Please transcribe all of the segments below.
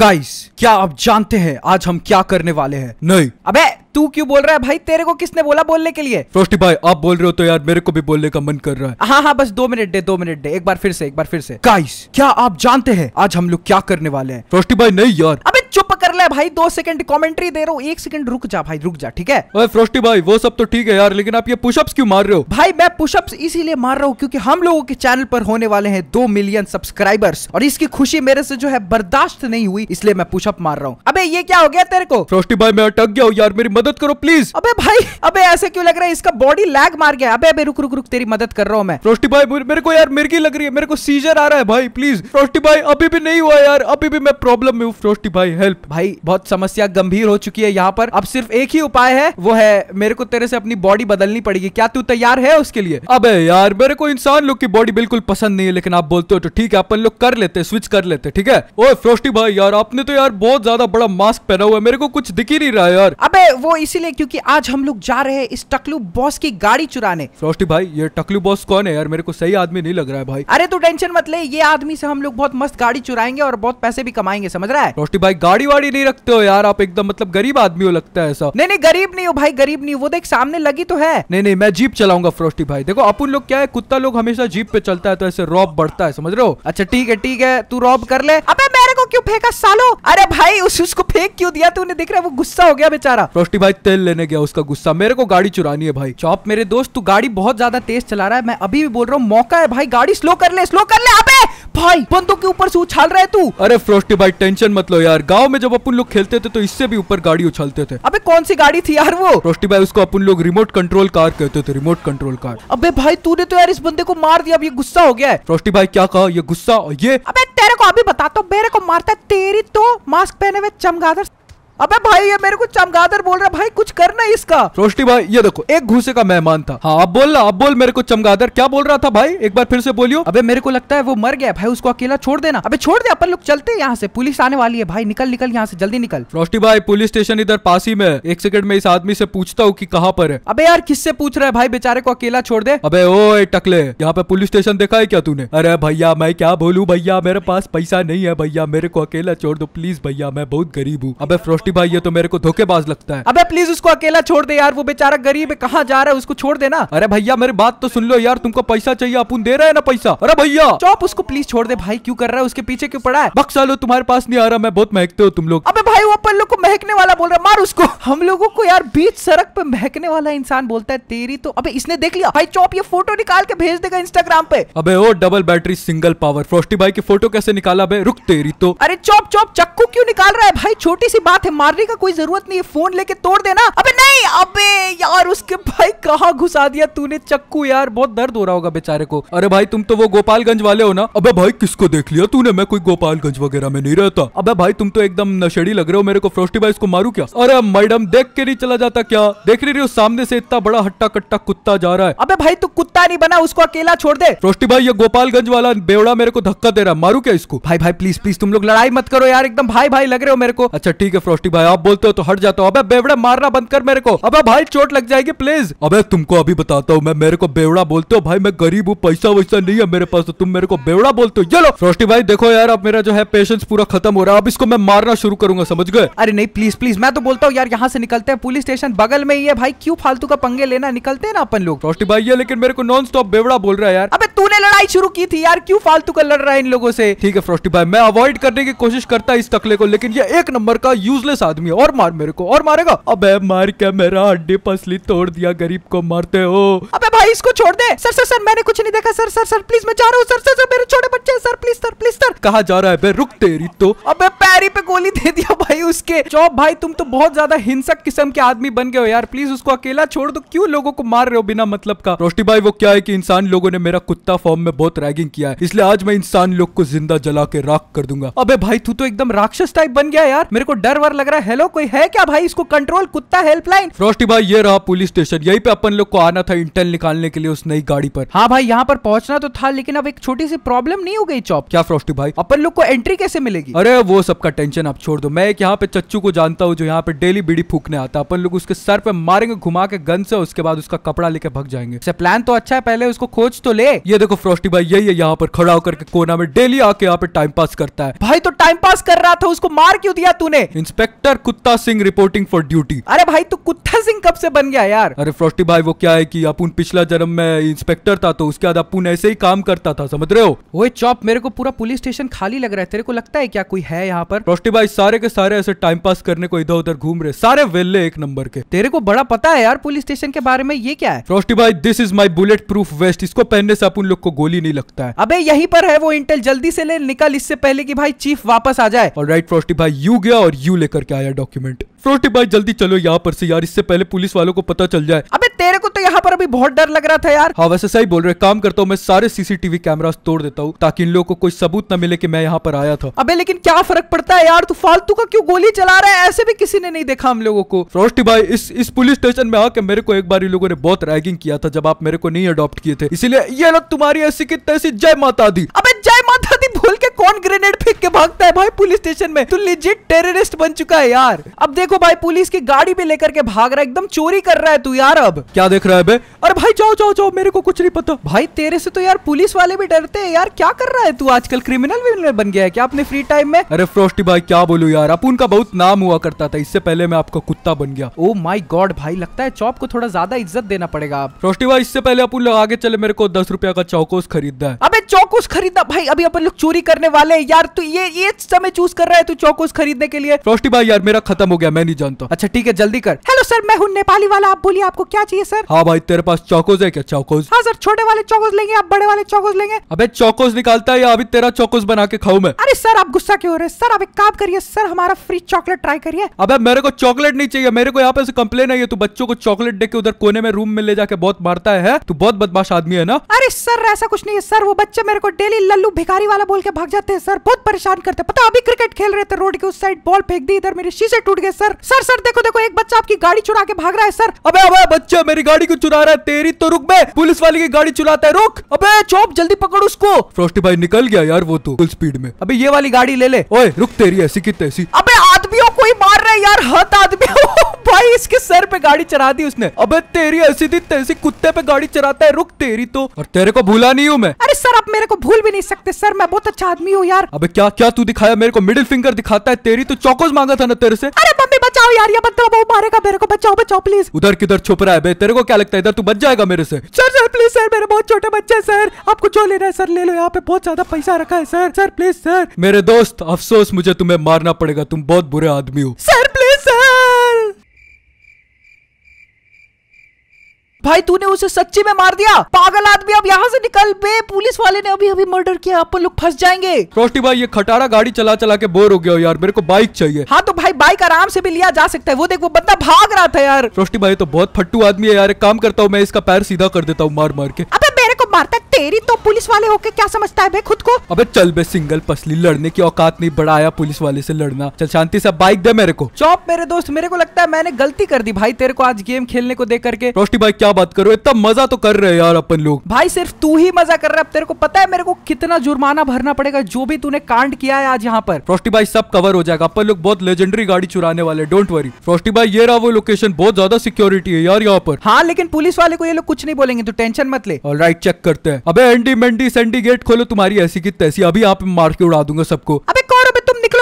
guys क्या आप जानते हैं आज हम क्या करने वाले हैं नहीं अबे तू क्यों बोल रहा है भाई तेरे को किसने बोला बोलने के लिए फ्रोस्टी भाई आप बोल रहे हो तो यार मेरे को भी बोलने का मन कर रहा है हाँ हाँ बस दो मिनट दे दो मिनट दे एक बार फिर से एक बार फिर से गाइस क्या आप जानते हैं आज हम लोग क्या करने वाले हैं फ्रोस्टी भाई नहीं यार अबे चुप कर ले भाई दो सेकंड कमेंट्री दे रहा हूँ एक सेकंड रुक जा भाई रुक जा ठीक है ओए फ्रोस्टी भाई वो सब तो ठीक है यार लेकिन आप ये पुशअप्स क्यों मार रहे हो भाई मैं पुशअप्स इसीलिए मार रहा हूँ क्योंकि हम लोगों के चैनल पर होने वाले हैं दो मिलियन सब्सक्राइबर्स और इसकी खुशी मेरे से जो है बर्दाश्त नहीं हुई इसलिए मैं पुशअप मार रहा हूँ अबे ये क्या हो गया तेरे को फ्रोस्टी भाई मैं अटक गया हूँ यार मेरी मदद करो प्लीज अबे भाई अबे ऐसे क्यों लग रहा है इसका बॉडी लैग मार गया अबे अबे रुक रुक रुक तेरी मदद कर रहा हूँ मैं फ्रोस्टी भाई मेरे को यार मिर्गी लग रही है मेरे को सीजर आ रहा है भाई प्लीज फ्रोस्टी भाई अभी भी नहीं हुआ यार अभी भी मैं प्रॉब्लम में हूँ फ्रोस्टी भाई हेल्प भाई बहुत समस्या गंभीर हो चुकी है यहाँ पर अब सिर्फ एक ही उपाय है वो है मेरे को तेरे से अपनी बॉडी बदलनी पड़ेगी क्या तू तैयार है उसके लिए अब यार मेरे को इंसान लोग की बॉडी बिल्कुल पसंद नहीं है लेकिन आप बोलते हो तो ठीक है अपन लोग कर लेते स्विच कर लेते ठीक है ओए फ्रोस्टी भाई यार आपने तो यार बहुत ज्यादा बड़ा मास्क पहना हुआ है मेरे को कुछ दिख ही नहीं रहा यार अब वो इसीलिए क्योंकि आज हम लोग जा रहे हैं इस टकलू बॉस की गाड़ी चुराने फ्रोस्टी भाई ये टकलू बॉस कौन है यार मेरे को सही आदमी नहीं लग रहा है भाई अरे तू टेंशन मत ले ये आदमी से हम लोग बहुत मस्त गाड़ी चुराएंगे और बहुत पैसे भी कमाएंगे समझ रहा है भाई गाड़ी वाड़ी नहीं रखते हो यार आप एकदम मतलब गरीब आदमी हो लगता है ऐसा नहीं नहीं गरीब नहीं हो भाई गरीब नहीं वो देख सामने लगी तो है नहीं नहीं मैं जीप चलाऊंगा फ्रोस्टी भाई देखो अपन लोग क्या है कुत्ता लोग हमेशा जीप पे चलता है तो ऐसे रॉब बढ़ता है समझ रहे हो अच्छा ठीक है ठीक है तू रॉब कर ले अबे क्यों फेंका सालो अरे भाई उस उसको फेंक क्यों दिया तूने देख रहा है वो गुस्सा हो गया बेचारा रोस्टी भाई तेल लेने गया उसका गुस्सा मेरे को गाड़ी चुरानी है भाई चौप मेरे दोस्त तू गाड़ी बहुत ज्यादा तेज चला रहा है मैं अभी भी बोल रहा हूँ मौका है भाई गाड़ी स्लो कर ले स्लो कर ले अबे भाई बंदों के ऊपर से उछाल रहा है तू अरे फ्रोस्टी भाई टेंशन मत लो यार गाँव में जब अपन लोग खेलते थे तो इससे भी ऊपर गाड़ी उछालते थे अबे कौन सी गाड़ी थी यार वो फ्रोस्टी भाई उसको अपन लोग रिमोट कंट्रोल कार कहते थे रिमोट कंट्रोल कार अबे भाई तूने तो यार इस बंदे को मार दिया अब ये गुस्सा हो गया है फ्रोस्टी भाई क्या कहा ये गुस्सा ये अबे तेरे को अभी बताता तो, हूँ मेरे को मार मारता है तेरी तो मास्क पहने हुए चमगादड़ अबे भाई ये मेरे को चमगादड़ बोल रहा भाई कुछ करना इसका रोष्टी भाई ये देखो एक घूसे का मेहमान था हाँ अब बोल अब बोल मेरे को चमगादड़ क्या बोल रहा था भाई एक बार फिर से बोलियो अबे मेरे को लगता है वो मर गया भाई उसको अकेला छोड़ देना अबे छोड़ दे अपन लोग चलते हैं यहाँ से पुलिस आने वाली है भाई निकल निकल यहाँ से जल्दी निकल रोष्टी भाई पुलिस स्टेशन इधर पास ही में एक सेकंड में इस आदमी से पूछता हूँ की कहाँ पर है अबे यार किससे पूछ रहा है भाई बेचारे को अकेला छोड़ दे अबे ओ टकले यहाँ पे पुलिस स्टेशन देखा है क्या तूने अरे भैया मैं क्या बोलू भैया मेरे पास पैसा नहीं है भैया मेरे को अकेला छोड़ दो प्लीज भैया मैं बहुत गरीब हूँ अबे फ्रोस्टी छोटी भाई है तो मेरे को धोखेबाज लगता है अबे प्लीज उसको अकेला छोड़ दे यार वो बेचारा गरीब है कहाँ जा रहा है उसको छोड़ देना अरे भैया मेरी बात तो सुन लो यार तुमको पैसा चाहिए अपन दे रहे हैं ना पैसा अरे भैया चौप उसको प्लीज छोड़ दे भाई क्यों कर रहा है उसके पीछे क्यों पड़ा है बक्सा लो तुम्हारे पास नहीं आ रहा मैं बहुत महकते हो तुम लोग अबे भाई वो अपन लोग को महकने वाला बोल रहा मार उसको हम लोगों को यार बीच सड़क पे महकने वाला इंसान बोलता है तेरी तो अबे इसने देख लिया भाई चौप ये फोटो निकाल के भेज देगा इंस्टाग्राम पे अबे ओ double battery single power Frosty भाई की फोटो कैसे निकाला बे रुक तेरी तो अरे चौप चौप चक्कू क्यों निकाल रहा है भाई छोटी सी बात है मारने का कोई जरूरत नहीं है फोन लेके तोड़ देना अबे नहीं अबे यार उसके भाई कहा घुसा दिया तूने चक्कू यार बहुत दर्द हो रहा होगा बेचारे को अरे भाई तुम तो वो गोपालगंज वाले हो ना अब भाई किसको देख लिया तूने मैं कोई गोपालगंज वगैरह में नहीं रहता अब भाई तुम तो एकदम नशेड़ी लग रहे हो मेरे को फ्रोस्टी भाई इसको मारू क्या अरे मैडम देख के नहीं चला जाता क्या देख रही हो सामने से इतना बड़ा हट्टा कट्टा कुत्ता जा रहा है अबे भाई तू कुत्ता नहीं बना उसको अकेला छोड़ दे फ्रोस्टी भाई ये गोपालगंज वाला बेवड़ा मेरे को धक्का दे रहा है मारू क्या इसको भाई भाई प्लीज प्लीज तुम लोग लड़ाई मत करो यार एकदम भाई भाई लग रहे हो मेरे को अच्छा ठीक है फ्रोस्टी छोटी भाई आप बोलते हो तो हट जाता हूँ अब बेवड़े मारना बंद कर मेरे को अब भाई चोट लग जाएगी प्लीज अब तुमको अभी बताता हूँ मैं मेरे को बेवड़ा बोलते हो भाई मैं गरीब हूँ पैसा वैसा नहीं है मेरे पास तो तुम मेरे को बेवड़ा बोलते हो चलो फ्रोस्टी भाई देखो यार अब मेरा जो है पेशेंस पूरा खत्म हो रहा है अब इसको मैं मारना शुरू करूंगा समझ गए अरे नहीं प्लीज प्लीज मैं तो बोलता हूँ यार यहाँ से निकलते हैं पुलिस स्टेशन बगल में ही है भाई क्यों फालतू का पंगे लेना निकलते हैं ना अपन लोग फ्रोस्टी भाई ये लेकिन मेरे को नॉन स्टॉप बेवड़ा बोल रहा है यार अबे तूने लड़ाई शुरू की थी यार क्यों फालतू का लड़ रहा है इन लोगों से ठीक है फ्रोष्टी भाई मैं अवॉइड करने की कोशिश करता इस तकले को लेकिन ये एक नंबर का यूजलेस बदमाश आदमी और मार मेरे को और मारेगा अब मार क्या मेरा हड्डी पसली तोड़ दिया गरीब को मारते हो अबे भाई इसको छोड़ दे सर सर सर मैंने कुछ नहीं देखा सर सर सर प्लीज मैं जा रहा हूँ सर सर सर मेरे छोटे बच्चे sir please sir please sir कहा जा रहा है बे रुक तेरी तो अबे पैरी पे गोली दे दिया भाई उसके चौप भाई तुम तो बहुत ज्यादा हिंसक किस्म के आदमी बन गए हो यार प्लीज उसको अकेला छोड़ दो क्यों लोगों को मार रहे हो बिना मतलब का रोस्टी भाई वो क्या है की इंसान लोगों ने मेरा कुत्ता फॉर्म में बहुत रैगिंग किया है इसलिए आज मैं इंसान लोग को जिंदा जला के राख कर दूंगा अबे भाई तू तो एकदम राक्षस टाइप बन गया यार मेरे को डर वर लग रहा है हेलो कोई है क्या भाई इसको कंट्रोल कुत्ता हेल्पलाइन फ्रोस्टी भाई ये रहा पुलिस स्टेशन यही पे अपन लोग को आना था इंटेल निकालने के लिए उस नई गाड़ी पर हाँ भाई यहाँ पर पहुंचना तो था लेकिन अब एक छोटी सी प्रॉब्लम नहीं हो गई चौप क्या फ्रोस्टी भाई अपन लोग को एंट्री कैसे मिलेगी अरे वो सबका टेंशन आप छोड़ दो मैं एक यहाँ पे चच्चू को जानता हूँ जो यहाँ पे डेली बीड़ी फूकने आता अपन लोग उसके सर पे मारेंगे घुमा के गन से उसके बाद उसका कपड़ा लेके भग जाएंगे प्लान अच्छा, तो अच्छा है पहले उसको खोज तो ले ये देखो फ्रोस्टी भाई यही है यहाँ पर खड़ा होकर कोना में डेली आके यहाँ पे टाइम पास करता है भाई तो टाइम पास कर रहा था उसको मार क्यों दिया तूने इंस्पेक्टर इंस्पेक्टर कुत्ता सिंह रिपोर्टिंग फॉर ड्यूटी अरे भाई तू कुत्ता सिंह कब से बन गया यार अरे फ्रोस्टी भाई वो क्या है की अपुन पिछला जन्म में इंस्पेक्टर था तो उसके बाद अपुन ऐसे ही काम करता था समझ रहे हो वो चौप मेरे को पूरा पुलिस स्टेशन खाली लग रहा है तेरे को लगता है क्या कोई है यहाँ पर फ्रोस्टी भाई सारे के सारे ऐसे टाइम पास करने को इधर उधर घूम रहे सारे वेल्ले एक नंबर के तेरे को बड़ा पता है यार पुलिस स्टेशन के बारे में ये क्या है फ्रोस्टी भाई this is my bulletproof vest इसको पहनने से अपन लोग को गोली नहीं लगता है अबे यही पर है वो इंटेल जल्दी से ले निकल इससे पहले की भाई चीफ वापस आ जाए और राइट फ्रोस्टी भाई यू गया और यू लेकर करके आया डॉक्यूमेंट फ्रोटी भाई जल्दी चलो यहाँ पर से यार इससे पहले पुलिस वालों को पता चल जाए तेरे को तो यहाँ पर अभी बहुत डर लग रहा था यार हाँ वैसे सही बोल रहे काम करता हूँ मैं सारे सीसीटीवी कैमरा तोड़ देता हूँ ताकि इन लोगों को कोई सबूत न मिले की मैं यहाँ पर आया था अबे लेकिन क्या फर्क पड़ता है यार तू फालतू का क्यों गोली चला रहा है ऐसे भी किसी ने नहीं देखा हम लोगों को फ्रोस्टी भाई इस इस पुलिस स्टेशन में आके मेरे को एक बार इन लोगों ने बहुत रैगिंग किया था जब आप मेरे को नहीं अडोप्ट किए थे इसलिए ये लोग तुम्हारी ऐसी की तैसी जय माता दी अबे जय माता दी भूल के कौन ग्रेनेड फेंक के भागता है भाई पुलिस स्टेशन में तू लिजिट टेररिस्ट बन चुका है यार अब देखो भाई पुलिस की गाड़ी भी लेकर के भाग रहा है एकदम चोरी कर रहा है तू यार अब क्या देख रहा है बे अरे भाई जाओ जाओ जाओ मेरे को कुछ नहीं पता भाई तेरे से तो यार पुलिस वाले भी डरते हैं यार क्या कर रहा है तू आजकल क्रिमिनल विमिनल बन गया है क्या अपने फ्री टाइम में अरे फ्रोस्टी भाई क्या बोलू यार अपन का बहुत नाम हुआ करता था इससे पहले मैं आपका कुत्ता बन गया ओ माई गॉड भाई लगता है चौप को थोड़ा ज्यादा इज्जत देना पड़ेगा आप फ्रोस्टी भाई इससे पहले अपन लोग आगे चले मेरे को दस रुपया का चौकोस खरीदा है अब चौकोस खरीदा भाई अभी अपन लोग चोरी करने वाले हैं यार तू ये ये समय चूज कर रहा है तू चौकोस खरीदने के लिए फ्रोस्टी भाई यार मेरा खत्म हो गया मैं नहीं जानता अच्छा ठीक है जल्दी कर हेलो सर मैं हूँ नेपाली वाला आप बोलिए आपको क्या चाहिए चाहिए सर हाँ भाई तेरे पास चौकोज है क्या चौकोज हाँ सर छोटे वाले चौकोज लेंगे आप बड़े वाले चौकोज लेंगे अबे चौकोज निकालता है या अभी तेरा चौकोज बना के खाऊ मैं अरे सर आप गुस्सा क्यों हो रहे हैं सर आप एक काम करिए सर हमारा फ्री चॉकलेट ट्राई करिए अबे मेरे को चॉकलेट नहीं चाहिए मेरे को यहाँ पे कंप्लेन है तू बच्चों को चॉकलेट दे के उधर कोने में रूम में ले जाके बहुत मारता है तू बहुत बदमाश आदमी है ना अरे सर ऐसा कुछ नहीं है सर वो बच्चे मेरे को डेली लल्लू भिखारी वाला बोल के भाग जाते हैं सर बहुत परेशान करते पता अभी क्रिकेट खेल रहे थे रोड के उस साइड बॉल फेंक दी इधर मेरे शीशे टूट गए सर सर सर देखो देखो एक बच्चा आपकी गाड़ी चुरा के भाग रहा है सर अबे अबे बच्चे मेरी गाड़ी को चुरा रहा है तेरी तो रुक बे पुलिस वाले की गाड़ी चुराता है रुक अबे चौप जल्दी पकड़ उसको फ्रोस्टी भाई निकल गया यार वो तो फुल स्पीड में अबे ये वाली गाड़ी ले ले ओए रुक तेरी ऐसी की तैसी अबे आदमियों को ही मार रहे यार हद आदमी भाई इसके सर पे गाड़ी चढ़ा दी उसने अबे तेरी ऐसी थी तैसी कुत्ते पे गाड़ी चढ़ाता है रुक तेरी तो और तेरे को भूला नहीं हूँ मैं अरे सर आप मेरे को भूल भी नहीं सकते सर मैं बहुत अच्छा आदमी हूँ यार अब क्या क्या तू दिखाया मेरे को मिडिल फिंगर दिखाता है तेरी तो चौकोज मांगा था ना तेरे से अरे मम्मी बचाओ यार ये बंदा बहुत मारेगा मेरे को बचाओ बचाओ प्लीज उधर किधर छुप रहा है तेरे को क्या लगता है इधर तू बच जाएगा मेरे से सर सर प्लीज सर मेरे बहुत छोटे बच्चे है सर आपको जो लेना है सर ले लो यहाँ पे बहुत ज्यादा पैसा रखा है सर सर प्लीज सर मेरे दोस्त अफसोस मुझे तुम्हें मारना पड़ेगा तुम बहुत बुरे आदमी हो सर प्लीज भाई तूने उसे सच्ची में मार दिया पागल आदमी अब यहाँ से निकल बे पुलिस वाले ने अभी अभी मर्डर किया अपन लोग फंस जाएंगे रोस्टी भाई ये खटारा गाड़ी चला चला के बोर हो गया यार मेरे को बाइक चाहिए हाँ तो भाई बाइक आराम से भी लिया जा सकता है वो देख वो बंदा भाग रहा था यार रोस्टी भाई तो बहुत फट्टू आदमी है यार काम करता हूँ मैं इसका पैर सीधा कर देता हूँ मार मार के अबे को मारता है तेरी तो पुलिस वाले होके क्या समझता है बे खुद को अबे चल बे सिंगल पसली लड़ने की औकात नहीं बढ़ाया पुलिस वाले से लड़ना चल शांति से बाइक दे मेरे को चौप मेरे दोस्त मेरे को लगता है मैंने गलती कर दी भाई तेरे को आज गेम खेलने को दे करके रोस्टी भाई क्या बात करो इतना मजा तो कर रहे यार अपन लोग भाई सिर्फ तू ही मजा कर रहा है अब तेरे को पता है मेरे को कितना जुर्माना भरना पड़ेगा जो भी तूने कांड किया है आज यहाँ पर फ्रोस्टी भाई सब कवर हो जाएगा अपन लोग बहुत लेजेंडरी गाड़ी चुराने वाले डोंट वरी फ्रोस्टी भाई ये रहा वो लोकेशन बहुत ज्यादा सिक्योरिटी है यार यहाँ पर हाँ लेकिन पुलिस वाले को ये लोग कुछ नहीं बोलेंगे तो टेंशन मत ले राइट चेक करते हैं अबे एंडी मेंडी सेंडी गेट खोलो तुम्हारी ऐसी की तैसी अभी आप मार के उड़ा दूंगा सबको अबे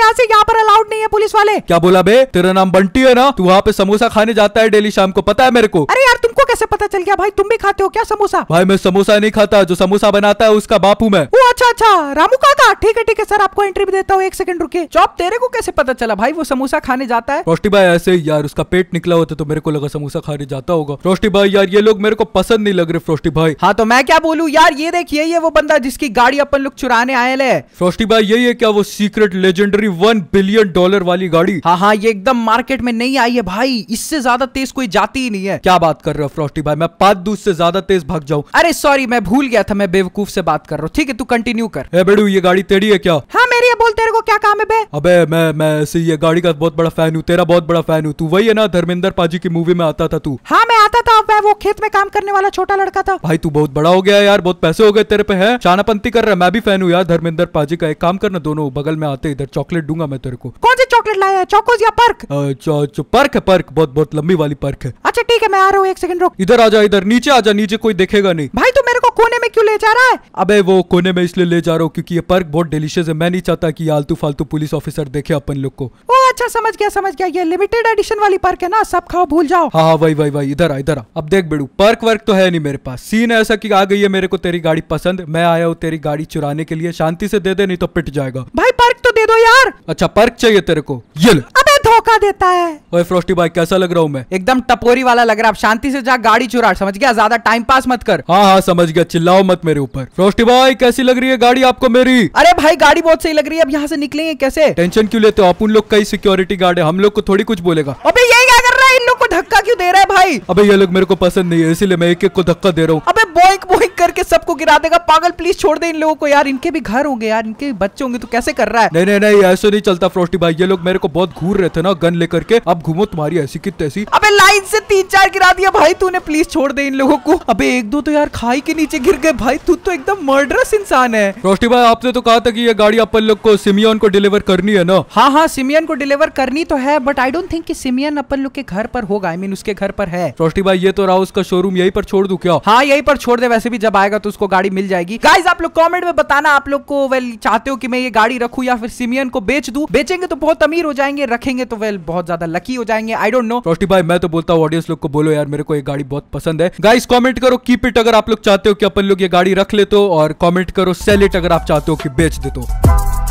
यहाँ से यहाँ पर अलाउड नहीं है पुलिस वाले क्या बोला बे तेरा नाम बंटी है ना तू वहाँ पे समोसा खाने जाता है डेली शाम को पता है मेरे को अरे यार तुमको कैसे पता चल गया भाई तुम भी खाते हो क्या समोसा भाई मैं समोसा नहीं खाता जो समोसा बनाता है उसका बापू मैं अच्छा अच्छा रामू काका ठीक है ठीक है सर आपको एंट्री भी देता हूँ एक सेकंड रुके चौप तेरे को कैसे पता चला भाई वो समोसा खाने जाता है रोस्टी भाई ऐसे ही यार उसका पेट निकला होता तो मेरे को लगा समोसा खाने जाता होगा रोस्टी भाई यार ये लोग मेरे को पसंद नहीं लग रहे फ्रोस्टी भाई हाँ तो मैं क्या बोलूँ यार ये देखिए ये वो बंदा जिसकी गाड़ी अपन लोग चुराने आए ले फ्रोस्टी भाई यही है क्या वो secret legendary one billion dollar वाली गाड़ी हाँ हाँ ये एकदम मार्केट में नहीं आई है भाई इससे ज्यादा तेज कोई जाती ही नहीं है क्या बात कर रहे हो फ्रॉस्टी भाई मैं पाँच दूध से ज्यादा तेज भाग जाऊँ अरे सॉरी मैं भूल गया था मैं बेवकूफ से बात कर रहा हूँ ठीक है तू कंटिन्यू कर बेडू ये गाड़ी तेरी है क्या हाँ मेरी बोल तेरे को क्या काम है बे अबे मैं मैं ऐसे ये गाड़ी का बहुत बड़ा फैन हूँ तेरा बहुत बड़ा फैन हूँ तू वही है ना धर्मेंद्र पाजी की मूवी में आता था तू हाँ मैं आता था मैं वो खेत में काम करने वाला छोटा लड़का था भाई तू बहुत बड़ा हो गया यार बहुत पैसे हो गए तेरे पे है चानापंती कर रहा है मैं भी फैन हूँ यार धर्मेंद्र पाजी का एक काम करना दोनों बगल में आते इधर चॉकलेट दूंगा मैं तेरे को कौन सी चॉकलेट लाया है चौकोज या पर्क पर्क है पर्क बहुत बहुत लंबी वाली पर्क है अच्छा ठीक है मैं आ रहा हूँ एक सेकंड रुक इधर आ जा इधर नीचे आ जा नीचे कोई देखेगा नहीं भाई तुम क्यों ले जा रहा है अबे वो कोने में इसलिए ले जा रहा हूँ क्योंकि ये पर्क बहुत डिलीशियस है मैं नहीं चाहता कि आलतू फालतू पुलिस ऑफिसर देखे अपन लोग को ओ अच्छा समझ गया समझ गया ये लिमिटेड एडिशन वाली पर्क है ना सब खाओ भूल जाओ हाँ हाँ वही वही वही इधर आ इधर आ अब देख बेड़ू पर्क वर्क तो है नहीं मेरे पास सीन ऐसा की आ गई है मेरे को तेरी गाड़ी पसंद मैं आया हूँ तेरी गाड़ी चुराने के लिए शांति से दे दे नहीं तो पिट जाएगा भाई पर्क तो दे दो यार अच्छा पर्क चाहिए तेरे को ये अब मौका देता है ओए फ्रोस्टी भाई कैसा लग रहा हूँ मैं एकदम टपोरी वाला लग रहा है आप शांति से जा गाड़ी चुरा समझ गया ज्यादा टाइम पास मत कर हाँ हाँ समझ गया चिल्लाओ मत मेरे ऊपर फ्रोस्टी भाई कैसी लग रही है गाड़ी आपको मेरी अरे भाई गाड़ी बहुत सही लग रही है अब यहाँ से निकलेंगे कैसे टेंशन क्यों लेते हो आप उन लोग कई सिक्योरिटी गार्ड है हम लोग को थोड़ी कुछ बोलेगा अबे यही क्या कर रहा है इन लोग को धक्का क्यों दे रहा है भाई अबे ये लोग मेरे को पसंद नहीं है इसीलिए मैं एक एक को धक्का दे रहा हूँ अबे बोइंक बोइंक करके सबको गिरा देगा पागल प्लीज छोड़ दे इन लोगों को यार इनके भी घर होंगे यार इनके बच्चे होंगे तो कैसे कर रहा है नहीं नहीं नहीं ऐसे नहीं चलता फ्रोस्टी भाई ये लोग मेरे को बहुत घूर रहे थे ना गन लेकर के अब घूमो तुम्हारी ऐसी की ऐसी अबे लाइन से तीन चार गिरा दिया भाई तूने प्लीज छोड़ दे इन लोगों को अबे एक दो तो यार खाई के नीचे गिर गए भाई तू तो एकदम मर्डरस इंसान है फ्रोस्टी भाई आपने तो कहा था की ये गाड़ी अपन लोग को सिमियन को डिलीवर करनी है ना हाँ हाँ सिमियन को डिलीवर करनी तो है बट आई डोंट थिंक की सिमियन अपन लोग के घर पर होगा आई मीन उसके घर पर है फ्रोस्टी भाई ये तो रहा उसका शोरूम यही पर छोड़ दू क्या हाँ यही पर छोड़ दे वैसे भी जब आएगा तो उसको गाड़ी मिल जाएगी गाइज आप लोग कॉमेंट में बताना आप लोग को वेल चाहते हो कि मैं ये गाड़ी रखू या फिर सिमियन को बेच दू बेचेंगे तो बहुत अमीर हो जाएंगे रखेंगे तो वेल बहुत ज्यादा लकी हो जाएंगे आई डोंट नो रोटी भाई मैं तो बोलता हूँ ऑडियंस लोग को बोलो यार मेरे को ये गाड़ी बहुत पसंद है गाइस कॉमेंट करो कीप इट अगर आप लोग चाहते हो कि अपन लोग ये गाड़ी रख ले तो और कॉमेंट करो सेल इट अगर आप चाहते हो कि बेच दे तो